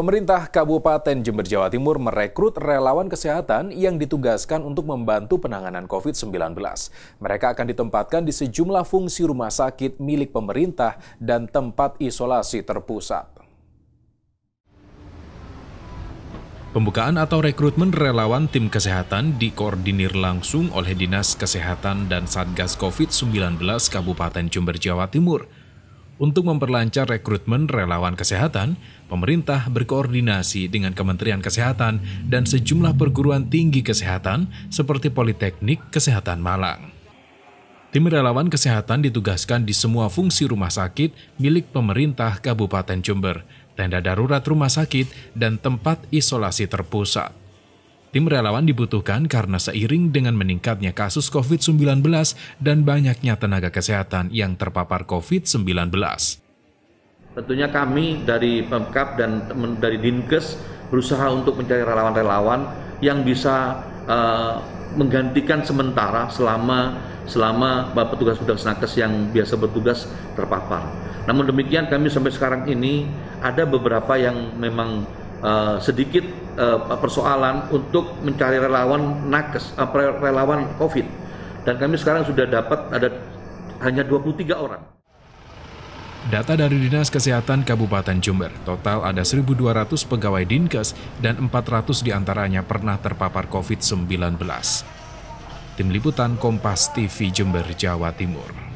Pemerintah Kabupaten Jember Jawa Timur merekrut relawan kesehatan yang ditugaskan untuk membantu penanganan COVID-19. Mereka akan ditempatkan di sejumlah fungsi rumah sakit milik pemerintah dan tempat isolasi terpusat. Pembukaan atau rekrutmen relawan tim kesehatan dikoordinir langsung oleh Dinas Kesehatan dan Satgas COVID-19 Kabupaten Jember Jawa Timur – untuk memperlancar rekrutmen relawan kesehatan, pemerintah berkoordinasi dengan Kementerian Kesehatan dan sejumlah perguruan tinggi kesehatan seperti Politeknik Kesehatan Malang. Tim relawan kesehatan ditugaskan di semua fungsi rumah sakit milik pemerintah Kabupaten Jember, tenda darurat rumah sakit, dan tempat isolasi terpusat. Tim relawan dibutuhkan karena seiring dengan meningkatnya kasus COVID-19 dan banyaknya tenaga kesehatan yang terpapar COVID-19. Tentunya kami dari Pemkap dan dari Dinkes berusaha untuk mencari relawan-relawan yang bisa uh, menggantikan sementara selama selama petugas-petugas nakes yang biasa bertugas terpapar. Namun demikian kami sampai sekarang ini ada beberapa yang memang Eh, sedikit uh, persoalan untuk mencari relawan nakes, uh, relawan COVID. Dan kami sekarang sudah dapat ada hanya 23 orang. Data dari Dinas Kesehatan Kabupaten Jember, total ada 1.200 pegawai Dinkes dan 400 diantaranya pernah terpapar COVID-19. Tim Liputan Kompas TV Jember, Jawa Timur.